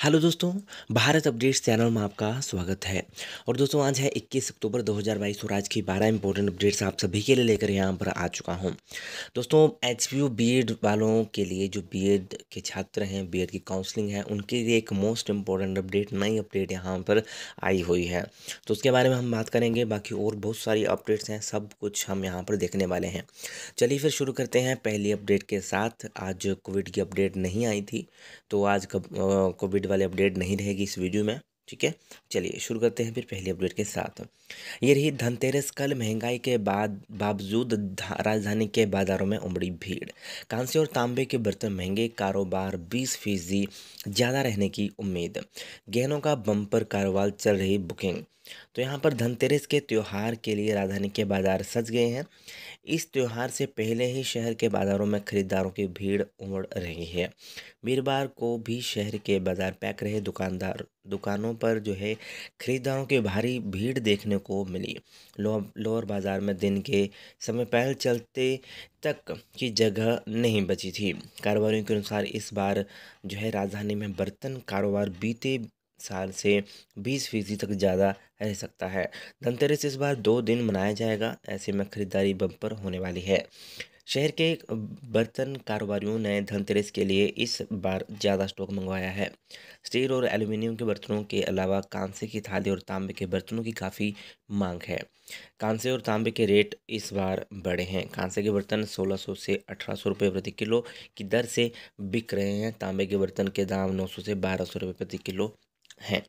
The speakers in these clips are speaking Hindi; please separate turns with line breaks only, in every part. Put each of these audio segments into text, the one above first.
हेलो दोस्तों भारत अपडेट्स चैनल में आपका स्वागत है और दोस्तों आज है 21 अक्टूबर 2022 और आज की बारह इंपॉर्टेंट अपडेट्स आप सभी के लिए लेकर यहाँ पर आ चुका हूँ दोस्तों एच बीएड वालों के लिए जो बीएड के छात्र हैं बीएड की काउंसलिंग है उनके लिए एक मोस्ट इंपॉर्टेंट अपडेट नई अपडेट यहाँ पर आई हुई है तो उसके बारे में हम बात करेंगे बाकी और बहुत सारी अपडेट्स हैं सब कुछ हम यहाँ पर देखने वाले हैं चलिए फिर शुरू करते हैं पहली अपडेट के साथ आज कोविड की अपडेट नहीं आई थी तो आज कोविड कोविड वाली अपडेट नहीं रहेगी इस वीडियो में ठीक है चलिए शुरू करते हैं फिर पहली अपडेट के साथ ये रही धनतेरस कल महंगाई के बाद बावजूद राजधानी के बाज़ारों में उमड़ी भीड़ कांसे और तांबे के बर्तन महंगे कारोबार 20 फीसदी ज़्यादा रहने की उम्मीद गहनों का बम्पर कारोबार चल रही बुकिंग तो यहाँ पर धनतेरस के त्यौहार के लिए राजधानी के बाज़ार सज गए हैं इस त्यौहार से पहले ही शहर के बाज़ारों में खरीदारों की भीड़ उमड़ रही है वीरवार को भी शहर के बाज़ार पैक रहे दुकानदार दुकानों पर जो है खरीदारों की भारी भीड़ देखने को मिली लोअर बाज़ार में दिन के समय पहल चलते तक की जगह नहीं बची थी कारोबारियों के अनुसार इस बार जो है राजधानी में बर्तन कारोबार बीते साल से 20 फीसदी तक ज़्यादा रह सकता है धनतेरस इस बार दो दिन मनाया जाएगा ऐसे में खरीदारी बम्पर होने वाली है शहर के बर्तन कारोबारियों ने धनतेरस के लिए इस बार ज़्यादा स्टॉक मंगवाया है स्टील और एल्यूमिनियम के बर्तनों के अलावा कांसे की थाली और तांबे के बर्तनों की काफ़ी मांग है कांसे और तांबे के रेट इस बार बढ़े हैं कांसे के बर्तन 1600 से 1800 रुपए प्रति किलो की दर से बिक रहे हैं तांबे के बर्तन के दाम 900 से 1200 रुपए प्रति किलो हैं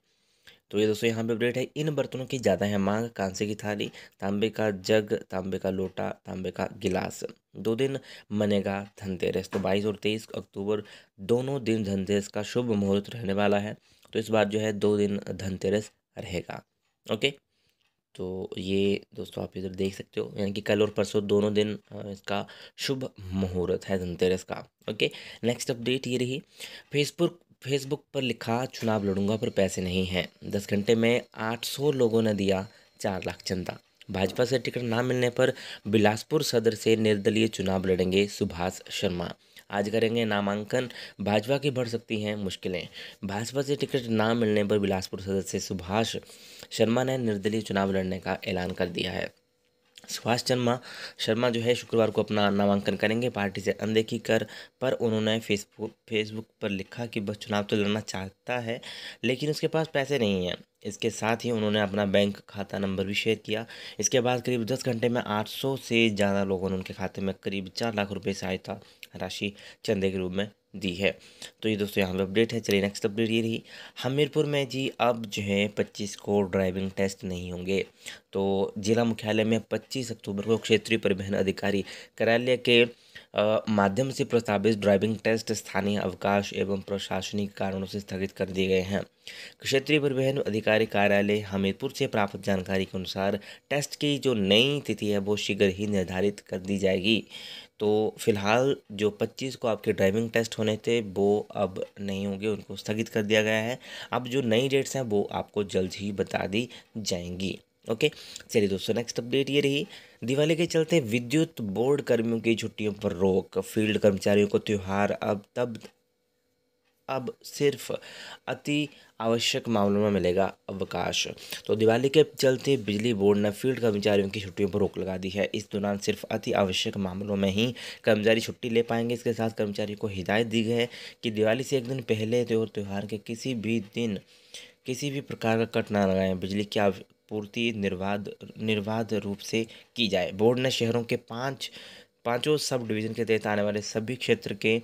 तो ये दोस्तों यहाँ पे अपडेट है इन बर्तनों की ज़्यादा है मांग कांसे की थाली तांबे का जग तांबे का लोटा तांबे का गिलास दो दिन मनेगा धनतेरस तो बाईस और तेईस अक्टूबर दोनों दिन धनतेरस का शुभ मुहूर्त रहने वाला है तो इस बार जो है दो दिन धनतेरस रहेगा ओके तो ये दोस्तों आप इधर देख सकते हो यानी कि कल और परसों दोनों दिन इसका शुभ मुहूर्त है धनतेरस का ओके नेक्स्ट अपडेट ये रही फेसबुक फेसबुक पर लिखा चुनाव लड़ूंगा पर पैसे नहीं हैं दस घंटे में आठ सौ लोगों ने दिया चार लाख चंदा भाजपा से टिकट ना मिलने पर बिलासपुर सदर से निर्दलीय चुनाव लड़ेंगे सुभाष शर्मा आज करेंगे नामांकन भाजपा की बढ़ सकती हैं मुश्किलें भाजपा से टिकट ना मिलने पर बिलासपुर सदर से सुभाष शर्मा ने निर्दलीय चुनाव लड़ने का ऐलान कर दिया है सुभाष शर्मा शर्मा जो है शुक्रवार को अपना नामांकन करेंगे पार्टी से अनदेखी कर पर उन्होंने फेसबुक फेसबुक पर लिखा कि बस चुनाव तो लड़ना चाहता है लेकिन उसके पास पैसे नहीं हैं इसके साथ ही उन्होंने अपना बैंक खाता नंबर भी शेयर किया इसके बाद करीब दस घंटे में सौ से ज़्यादा लोगों ने उनके खाते में करीब चार लाख रुपये सहायता राशि चंदे के रूप में दी है तो ये दोस्तों यहाँ पे अपडेट है चलिए नेक्स्ट अपडेट ये रही हमीरपुर में जी अब जो है पच्चीस को ड्राइविंग टेस्ट नहीं होंगे तो जिला मुख्यालय में पच्चीस अक्टूबर को क्षेत्रीय परिवहन अधिकारी कार्यालय के माध्यम से प्रस्तावित ड्राइविंग टेस्ट स्थानीय अवकाश एवं प्रशासनिक कारणों से स्थगित कर दिए गए हैं क्षेत्रीय परिवहन अधिकारी कार्यालय हमीरपुर से प्राप्त जानकारी के अनुसार टेस्ट की जो नई तिथि है वो शीघ्र ही निर्धारित कर दी जाएगी तो फ़िलहाल जो पच्चीस को आपके ड्राइविंग टेस्ट होने थे वो अब नहीं होंगे उनको स्थगित कर दिया गया है अब जो नई डेट्स हैं वो आपको जल्द ही बता दी जाएंगी ओके चलिए दोस्तों नेक्स्ट अपडेट ये रही दिवाली के चलते विद्युत बोर्ड कर्मियों की छुट्टियों पर रोक फील्ड कर्मचारियों को त्यौहार अब तब अब सिर्फ अति आवश्यक मामलों में मिलेगा अवकाश तो दिवाली के चलते बिजली बोर्ड ने फील्ड कर्मचारियों की छुट्टियों पर रोक लगा दी है इस दौरान सिर्फ अति आवश्यक मामलों में ही कर्मचारी छुट्टी ले पाएंगे इसके साथ कर्मचारी को हिदायत दी गई है कि दिवाली से एक दिन पहले तो त्योहार त्यौहार के किसी भी दिन किसी भी प्रकार का कट ना लगाएं बिजली की पूर्ति निर्बाध निर्बाध रूप से की जाए बोर्ड ने शहरों के पाँच पांचों सब डिवीज़न के तहत आने वाले सभी क्षेत्र के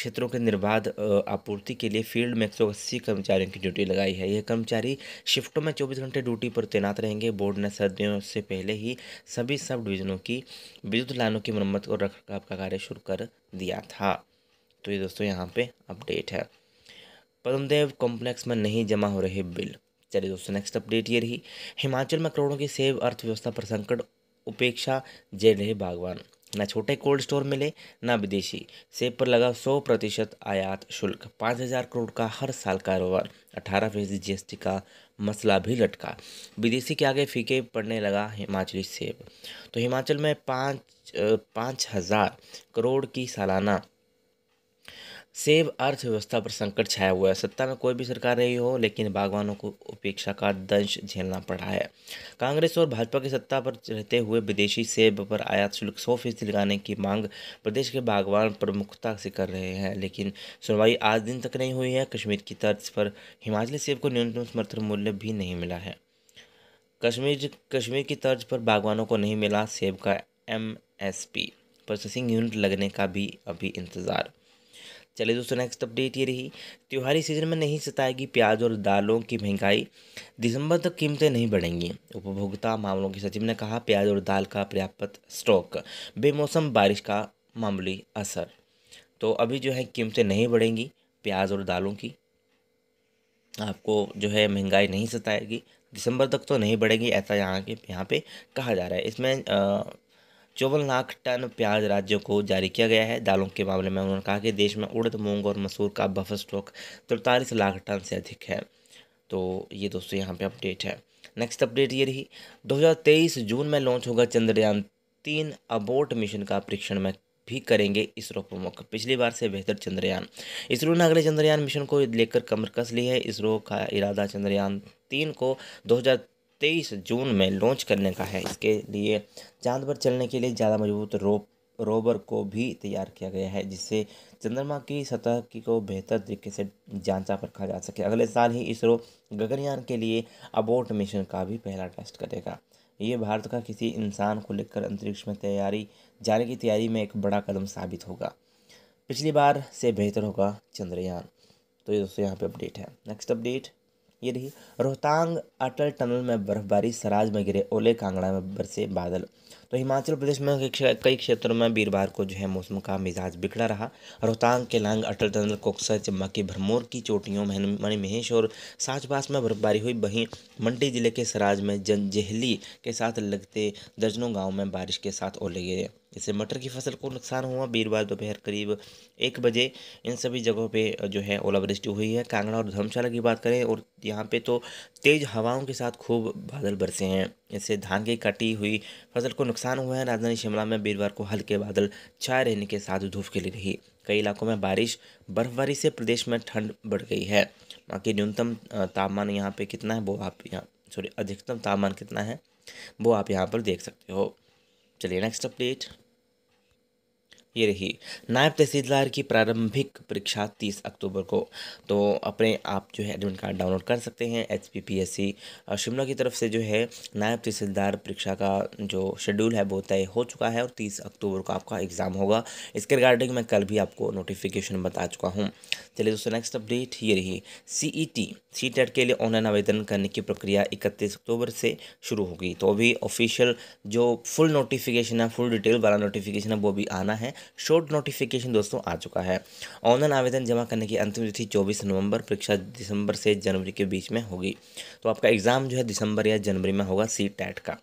क्षेत्रों के निर्बाध आपूर्ति के लिए फील्ड में एक सौ अस्सी कर्मचारियों की ड्यूटी लगाई है यह कर्मचारी शिफ्टों में चौबीस घंटे ड्यूटी पर तैनात रहेंगे बोर्ड ने सर्दियों से पहले ही सभी सब डिवीज़नों की विद्युत लाइनों की मरम्मत और रखरखाव का कार्य शुरू कर दिया था तो ये दोस्तों यहाँ पे अपडेट है पदमदेव कॉम्प्लेक्स में नहीं जमा हो रहे बिल चलिए दोस्तों नेक्स्ट अपडेट ये रही हिमाचल में करोड़ों की सेब अर्थव्यवस्था पर संकट उपेक्षा जे रहे बागवान ना छोटे कोल्ड स्टोर मिले ना विदेशी सेब पर लगा 100 प्रतिशत आयात शुल्क 5000 करोड़ का हर साल कारोबार 18 फीसदी जी का मसला भी लटका विदेशी के आगे फीके पड़ने लगा हिमाचली सेब तो हिमाचल में पाँच पाँच हज़ार करोड़ की सालाना सेब अर्थव्यवस्था पर संकट छाया हुआ है सत्ता में कोई भी सरकार रही हो लेकिन बागवानों को उपेक्षा का दंश झेलना पड़ा है कांग्रेस और भाजपा की सत्ता पर रहते हुए विदेशी सेब पर आयात शुल्क सौ फीसदी लगाने की मांग प्रदेश के बागवान प्रमुखता से कर रहे हैं लेकिन सुनवाई आज दिन तक नहीं हुई है कश्मीर की तर्ज पर हिमाचली सेब को न्यूनतम समर्थन मूल्य भी नहीं मिला है कश्मीर कश्मीर की तर्ज पर बागवानों को नहीं मिला सेब का एम प्रोसेसिंग यूनिट लगने का भी अभी इंतज़ार चलिए दोस्तों नेक्स्ट अपडेट ये रही त्यौहारी सीजन में नहीं सताएगी प्याज और दालों की महंगाई दिसंबर तक कीमतें नहीं बढ़ेंगी उपभोक्ता मामलों के सचिव ने कहा प्याज और दाल का पर्याप्त स्टॉक बेमौसम बारिश का मामूली असर तो अभी जो है कीमतें नहीं बढ़ेंगी प्याज और दालों की आपको जो है महंगाई नहीं सताएगी दिसंबर तक तो नहीं बढ़ेगी ऐसा यहाँ के यहाँ पे कहा जा रहा है इसमें चौवन लाख टन प्याज राज्यों को जारी किया गया है दालों के मामले में उन्होंने कहा कि देश में उड़द मूंग और मसूर का बफर स्टॉक तिरतालीस लाख टन से अधिक है तो ये दोस्तों यहाँ पे अपडेट है नेक्स्ट अपडेट ये रही 2023 जून में लॉन्च होगा चंद्रयान तीन अबोट मिशन का परीक्षण में भी करेंगे इसरो प्रमुख पिछली बार से बेहतर चंद्रयान इसरो ने अगले चंद्रयान मिशन को लेकर कमर कस ली है इसरो का इरादा चंद्रयान तीन को दो तेईस जून में लॉन्च करने का है इसके लिए चांद पर चलने के लिए ज़्यादा मजबूत रो रोवर को भी तैयार किया गया है जिससे चंद्रमा की सतह की को बेहतर तरीके से जांचा परखा जा सके अगले साल ही इसरो गगनयान के लिए अबोट मिशन का भी पहला टेस्ट करेगा ये भारत का किसी इंसान को लेकर अंतरिक्ष में तैयारी जाने की तैयारी में एक बड़ा कदम साबित होगा पिछली बार से बेहतर होगा चंद्रयान तो ये दोस्तों यहाँ पे अपडेट है नेक्स्ट अपडेट ये रही रोहतांग अटल टनल में बर्फबारी सराज में गिरे ओले कांगड़ा में बरसे बादल तो हिमाचल प्रदेश में कई क्षेत्रों में वीरवार को जो है मौसम का मिजाज बिगड़ा रहा रोहतांग केलांग अटल टनल कोकसर चंबा की भरमौर की चोटियों मणि महेश और साचपास में बर्फबारी हुई वहीं मंडी जिले के सराज में जंजहली के साथ लगते दर्जनों गाँव में बारिश के साथ ओले गिरे इससे मटर की फसल को नुकसान हुआ वीरवार दोपहर करीब एक बजे इन सभी जगहों पे जो है ओलावृष्टि हुई है कांगड़ा और धर्मशाला की बात करें और यहाँ पे तो तेज़ हवाओं के साथ खूब बादल बरसे हैं इससे धान की कटी हुई फसल को नुकसान हुआ है राजधानी शिमला में वीरवार को हल्के बादल छाए रहने के साथ धूप खिली रही कई इलाकों में बारिश बर्फबारी से प्रदेश में ठंड बढ़ गई है बाकी न्यूनतम तापमान यहाँ पर कितना है वो आप यहाँ सॉरी अधिकतम तापमान कितना है वो आप यहाँ पर देख सकते हो चलिए नेक्स्ट अपडेट ये रही नायब तहसीलदार की प्रारंभिक परीक्षा 30 अक्टूबर को तो अपने आप जो है एडमिट कार्ड डाउनलोड कर सकते हैं एच पी शिमला की तरफ से जो है नायब तहसीलदार परीक्षा का जो शेड्यूल है वो तय हो चुका है और 30 अक्टूबर को आपका एग्ज़ाम होगा इसके रिगार्डिंग मैं कल भी आपको नोटिफिकेशन बता चुका हूँ चलिए दोस्तों नेक्स्ट अपडेट ये रही सी ई टी सी टेट के लिए ऑनलाइन आवेदन करने की प्रक्रिया इकतीस अक्टूबर से शुरू होगी तो अभी ऑफिशियल जो फुल नोटिफिकेशन है फुल डिटेल वाला नोटिफिकेशन है वो भी आना है शॉर्ट नोटिफिकेशन दोस्तों आ चुका है ऑनलाइन आवेदन जमा करने की अंतिम तिथि चौबीस नवंबर परीक्षा दिसंबर से जनवरी के बीच में होगी तो आपका एग्ज़ाम जो है दिसंबर या जनवरी में होगा सी टैट का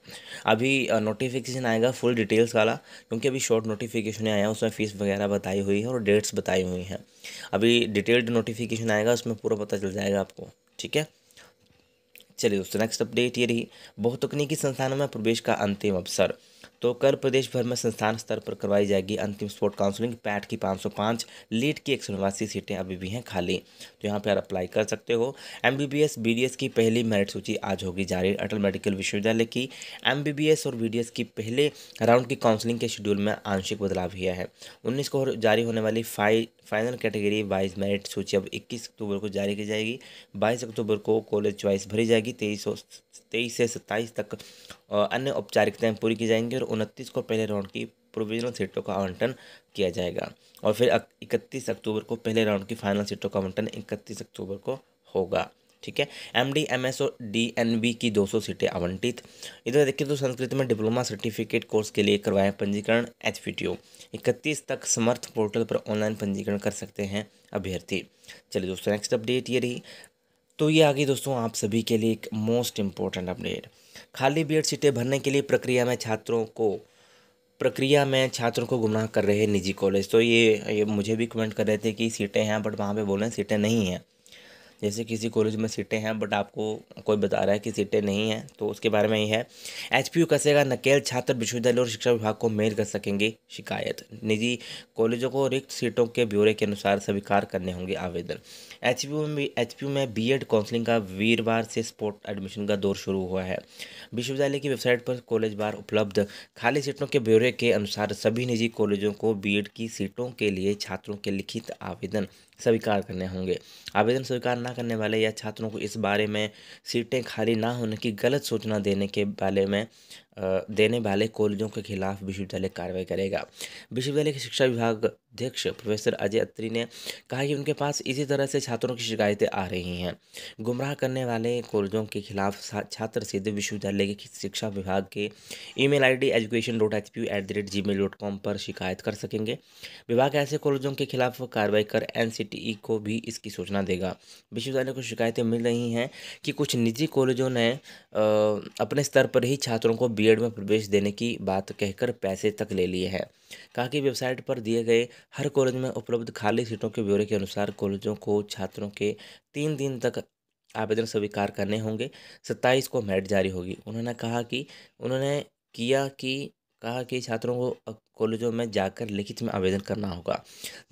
अभी नोटिफिकेशन आएगा फुल डिटेल्स वाला क्योंकि अभी शॉर्ट नोटिफिकेशन आया उसमें फ़ीस वगैरह बताई हुई है और डेट्स बताई हुई हैं अभी डिटेल्ड नोटिफिकेशन आएगा उसमें पूरा पता चल जाएगा आपको ठीक है चलिए दोस्तों नेक्स्ट अपडेट ये रही तकनीकी संस्थानों में प्रवेश का अंतिम अवसर तो कल प्रदेश भर में संस्थान स्तर पर करवाई जाएगी अंतिम स्पोर्ट काउंसलिंग पैट की 505 लीड की एक सीटें अभी भी हैं खाली तो यहाँ पर आप अप्लाई कर सकते हो एम बी की पहली मेरिट सूची आज होगी जारी अटल मेडिकल विश्वविद्यालय की एम और बी की पहले राउंड की काउंसलिंग के शेड्यूल में आंशिक बदलाव किया है उन्नीस को जारी होने वाली five final category wise merit सूची अब इक्कीस अक्टूबर को जारी की जाएगी बाईस अक्टूबर को कॉलेज च्वाइस भरी जाएगी तेईस तेईस से सत्ताईस तक अन्य औपचारिकताएँ पूरी की जाएंगी और उनतीस को पहले राउंड की प्रोविजनल सीटों का आवंटन किया जाएगा और फिर इकतीस अक्टूबर को पहले राउंड की फाइनल सीटों का आवंटन इकतीस अक्टूबर को होगा ठीक है एम डी एम एस और डी एन बी की दो सौ सीटें आवंटित इधर देखिए तो संस्कृत में डिप्लोमा सर्टिफिकेट कोर्स के लिए करवाएं पंजीकरण एच पी टी ओ इकतीस तक समर्थ पोर्टल पर ऑनलाइन पंजीकरण कर सकते हैं अभ्यर्थी चलिए दोस्तों नेक्स्ट अपडेट ये रही तो ये आ गई दोस्तों आप सभी के लिए एक मोस्ट इम्पोर्टेंट अपडेट खाली एड सीटें भरने के लिए प्रक्रिया में छात्रों को प्रक्रिया में छात्रों को गुमराह कर रहे हैं निजी कॉलेज तो ये, ये मुझे भी कमेंट कर रहे थे कि सीटें हैं बट वहाँ पे बोल रहे हैं सीटें नहीं हैं जैसे किसी कॉलेज में सीटें हैं बट आपको कोई बता रहा है कि सीटें नहीं हैं तो उसके बारे में ही है एच पी यू कसेगा नकेल छात्र विश्वविद्यालय और शिक्षा विभाग को मेल कर सकेंगे शिकायत निजी कॉलेजों को रिक्त सीटों के ब्यौरे के अनुसार स्वीकार करने होंगे आवेदन एच पी में एच पी यू में बी एड काउंसलिंग का वीरवार से स्पोर्ट एडमिशन का दौर शुरू हुआ है विश्वविद्यालय की वेबसाइट पर कॉलेज बार उपलब्ध खाली सीटों के ब्यौरे के अनुसार सभी निजी कॉलेजों को एड की सीटों के लिए छात्रों के लिखित आवेदन स्वीकार करने होंगे आवेदन स्वीकार ना करने वाले या छात्रों को इस बारे में सीटें खाली ना होने की गलत सूचना देने के बारे में देने वाले कॉलेजों के खिलाफ विश्वविद्यालय कार्रवाई करेगा विश्वविद्यालय के शिक्षा विभाग अध्यक्ष प्रोफेसर अजय अत्री ने कहा कि उनके पास इसी तरह से छात्रों की शिकायतें आ रही हैं गुमराह करने वाले कॉलेजों के खिलाफ छात्र सीधे विश्वविद्यालय के शिक्षा विभाग के email ID education dot H P at the rate Gmail dot com पर शिकायत कर सकेंगे विभाग ऐसे कॉलेजों के खिलाफ कार्रवाई कर एन सी टी ई को भी इसकी सूचना देगा विश्वविद्यालय को शिकायतें मिल रही हैं कि कुछ निजी कॉलेजों ने अपने स्तर पर ही छात्रों को बी पीरियड में प्रवेश देने की बात कहकर पैसे तक ले लिए हैं कहा कि वेबसाइट पर दिए गए हर कॉलेज में उपलब्ध खाली सीटों के ब्यौरे के अनुसार कॉलेजों को छात्रों के तीन दिन तक आवेदन स्वीकार करने होंगे सत्ताईस को मेरिट जारी होगी उन्होंने कहा कि उन्होंने किया कि कहा कि छात्रों को कॉलेजों में जाकर लिखित में आवेदन करना होगा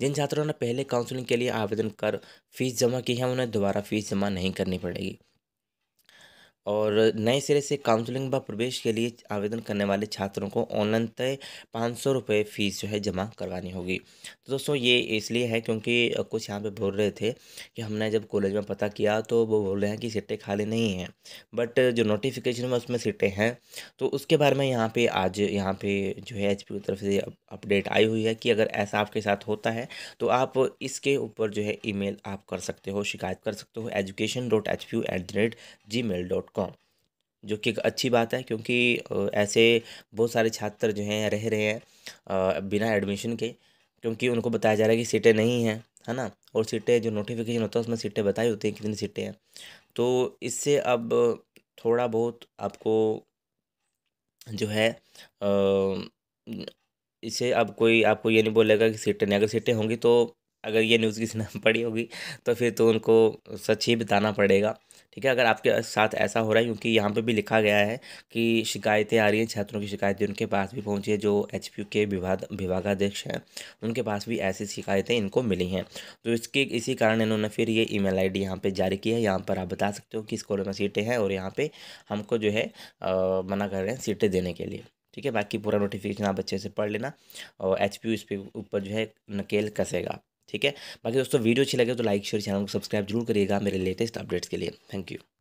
जिन छात्रों ने पहले काउंसलिंग के लिए आवेदन कर फीस जमा की है उन्हें दोबारा फीस जमा नहीं करनी पड़ेगी और नए सिरे से काउंसलिंग व प्रवेश के लिए आवेदन करने वाले छात्रों को ऑनलाइन तय पाँच सौ रुपये फ़ीस जो है जमा करवानी होगी तो दोस्तों ये इसलिए है क्योंकि कुछ यहाँ पे बोल रहे थे कि हमने जब कॉलेज में पता किया तो वो बोल रहे हैं कि सीटें खाली नहीं हैं बट जो नोटिफिकेशन में उसमें सीटें हैं तो उसके बारे में यहाँ पर आज यहाँ पर जो है एच की तरफ से अपडेट आई हुई है कि अगर ऐसा आपके साथ होता है तो आप इसके ऊपर जो है ई आप कर सकते हो शिकायत कर सकते हो education dot H P at the rate Gmail dot com जो कि एक अच्छी बात है क्योंकि ऐसे बहुत सारे छात्र जो हैं रह रहे हैं बिना एडमिशन के क्योंकि उनको बताया जा रहा है कि सीटें नहीं हैं है ना और सीटें जो नोटिफिकेशन होता है उसमें सीटें बताई होती हैं कितनी सीटें हैं तो इससे अब थोड़ा बहुत आपको जो है इसे अब कोई आपको ये नहीं बोलेगा कि सीटें नहीं अगर सीटें होंगी तो अगर ये न्यूज़ किसी ने पढ़ी होगी तो फिर तो उनको सच ही बताना पड़ेगा ठीक है अगर आपके साथ ऐसा हो रहा है क्योंकि यहाँ पे भी लिखा गया है कि शिकायतें आ रही हैं छात्रों की शिकायतें उनके पास भी पहुँची है जो एच के विभाग विभागाध्यक्ष हैं उनके पास भी ऐसी शिकायतें इनको मिली हैं तो इसके इसी कारण इन्होंने फिर ये आई डी यहाँ पर जारी की है यहाँ पर आप बता सकते हो किस कॉलेज में सीटें हैं और यहाँ पर हमको जो है मना कर रहे हैं सीटें देने के लिए ठीक है बाकी पूरा नोटिफिकेशन आप अच्छे से पढ़ लेना और एच इस पर ऊपर जो है नकेल कसेगा ठीक है बाकी दोस्तों वीडियो अच्छी लगे तो लाइक शेयर चैनल को सब्सक्राइब जरूर करिएगा मेरे लेटेस्ट अपडेट्स के लिए थैंक यू